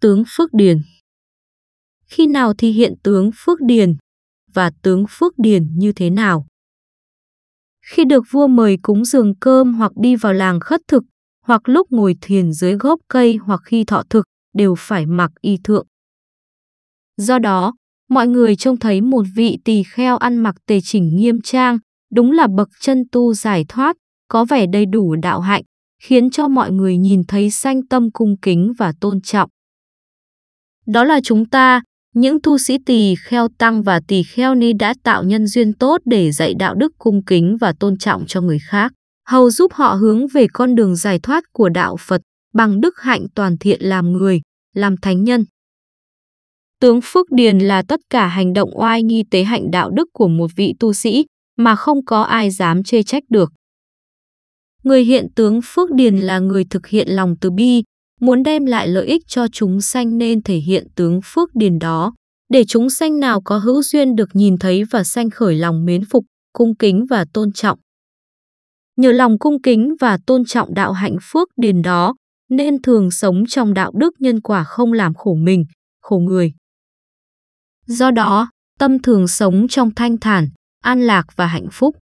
tướng Phước Điền. Khi nào thì hiện tướng Phước Điền và tướng Phước Điền như thế nào? Khi được vua mời cúng dường cơm hoặc đi vào làng khất thực, hoặc lúc ngồi thiền dưới gốc cây hoặc khi thọ thực, đều phải mặc y thượng. Do đó, mọi người trông thấy một vị tỳ kheo ăn mặc tề chỉnh nghiêm trang, đúng là bậc chân tu giải thoát, có vẻ đầy đủ đạo hạnh, khiến cho mọi người nhìn thấy sanh tâm cung kính và tôn trọng. Đó là chúng ta, những tu sĩ tỳ kheo tăng và tỳ kheo ni đã tạo nhân duyên tốt để dạy đạo đức cung kính và tôn trọng cho người khác, hầu giúp họ hướng về con đường giải thoát của đạo Phật bằng đức hạnh toàn thiện làm người, làm thánh nhân. Tướng Phước Điền là tất cả hành động oai nghi tế hạnh đạo đức của một vị tu sĩ mà không có ai dám chê trách được. Người hiện tướng Phước Điền là người thực hiện lòng từ bi, muốn đem lại lợi ích cho chúng sanh nên thể hiện tướng phước điền đó, để chúng sanh nào có hữu duyên được nhìn thấy và sanh khởi lòng mến phục, cung kính và tôn trọng. Nhờ lòng cung kính và tôn trọng đạo hạnh phước điền đó, nên thường sống trong đạo đức nhân quả không làm khổ mình, khổ người. Do đó, tâm thường sống trong thanh thản, an lạc và hạnh phúc.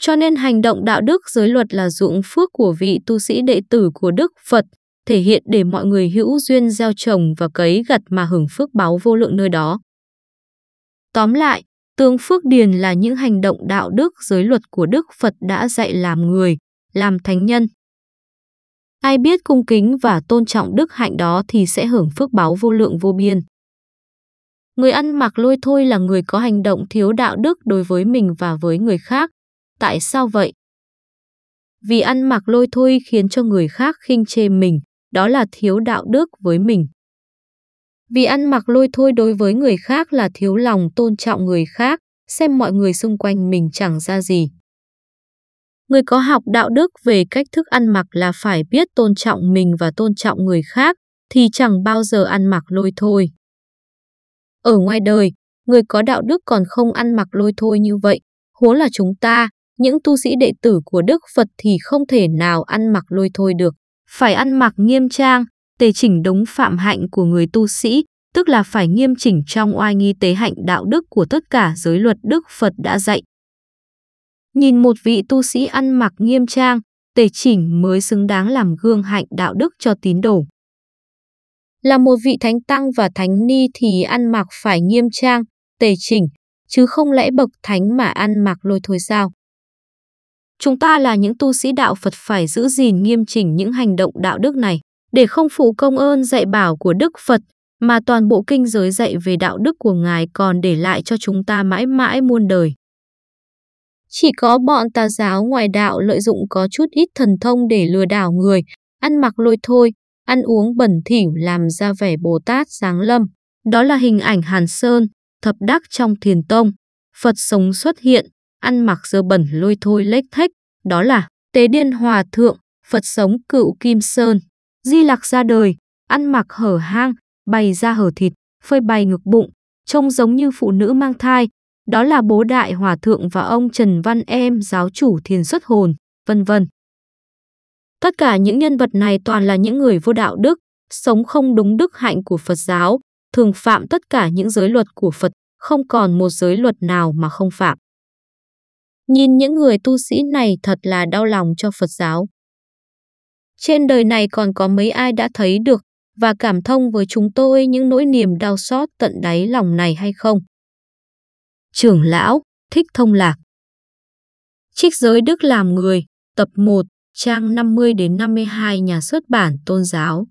Cho nên hành động đạo đức giới luật là dụng phước của vị tu sĩ đệ tử của Đức Phật thể hiện để mọi người hữu duyên gieo trồng và cấy gặt mà hưởng phước báo vô lượng nơi đó. Tóm lại, Tương phước điền là những hành động đạo đức giới luật của Đức Phật đã dạy làm người, làm thánh nhân. Ai biết cung kính và tôn trọng đức hạnh đó thì sẽ hưởng phước báo vô lượng vô biên. Người ăn mặc lôi thôi là người có hành động thiếu đạo đức đối với mình và với người khác. Tại sao vậy? Vì ăn mặc lôi thôi khiến cho người khác khinh chê mình, đó là thiếu đạo đức với mình. Vì ăn mặc lôi thôi đối với người khác là thiếu lòng tôn trọng người khác, xem mọi người xung quanh mình chẳng ra gì. Người có học đạo đức về cách thức ăn mặc là phải biết tôn trọng mình và tôn trọng người khác thì chẳng bao giờ ăn mặc lôi thôi. Ở ngoài đời, người có đạo đức còn không ăn mặc lôi thôi như vậy, huống là chúng ta, những tu sĩ đệ tử của Đức Phật thì không thể nào ăn mặc lôi thôi được phải ăn mặc nghiêm trang, tề chỉnh đống phạm hạnh của người tu sĩ, tức là phải nghiêm chỉnh trong oai nghi tế hạnh đạo đức của tất cả giới luật Đức Phật đã dạy. Nhìn một vị tu sĩ ăn mặc nghiêm trang, tề chỉnh mới xứng đáng làm gương hạnh đạo đức cho tín đồ. Là một vị thánh tăng và thánh ni thì ăn mặc phải nghiêm trang, tề chỉnh, chứ không lẽ bậc thánh mà ăn mặc lôi thôi sao? Chúng ta là những tu sĩ đạo Phật phải giữ gìn nghiêm chỉnh những hành động đạo đức này để không phụ công ơn dạy bảo của Đức Phật mà toàn bộ kinh giới dạy về đạo đức của Ngài còn để lại cho chúng ta mãi mãi muôn đời. Chỉ có bọn tà giáo ngoài đạo lợi dụng có chút ít thần thông để lừa đảo người, ăn mặc lôi thôi, ăn uống bẩn thỉu làm ra vẻ Bồ Tát sáng lâm. Đó là hình ảnh Hàn Sơn, thập đắc trong thiền tông. Phật sống xuất hiện, ăn mặc dơ bẩn lôi thôi lếch thách, đó là Tế Điên Hòa Thượng, Phật sống cựu Kim Sơn. Di lạc ra đời, ăn mặc hở hang, bày ra hở thịt, phơi bày ngực bụng, trông giống như phụ nữ mang thai. Đó là bố đại hòa thượng và ông Trần Văn Em giáo chủ thiền xuất hồn, vân vân. Tất cả những nhân vật này toàn là những người vô đạo đức, sống không đúng đức hạnh của Phật giáo, thường phạm tất cả những giới luật của Phật, không còn một giới luật nào mà không phạm. Nhìn những người tu sĩ này thật là đau lòng cho Phật giáo. Trên đời này còn có mấy ai đã thấy được và cảm thông với chúng tôi những nỗi niềm đau xót tận đáy lòng này hay không? Trưởng lão, thích thông lạc. Trích giới Đức làm người, tập 1, trang 50 đến 52 nhà xuất bản tôn giáo.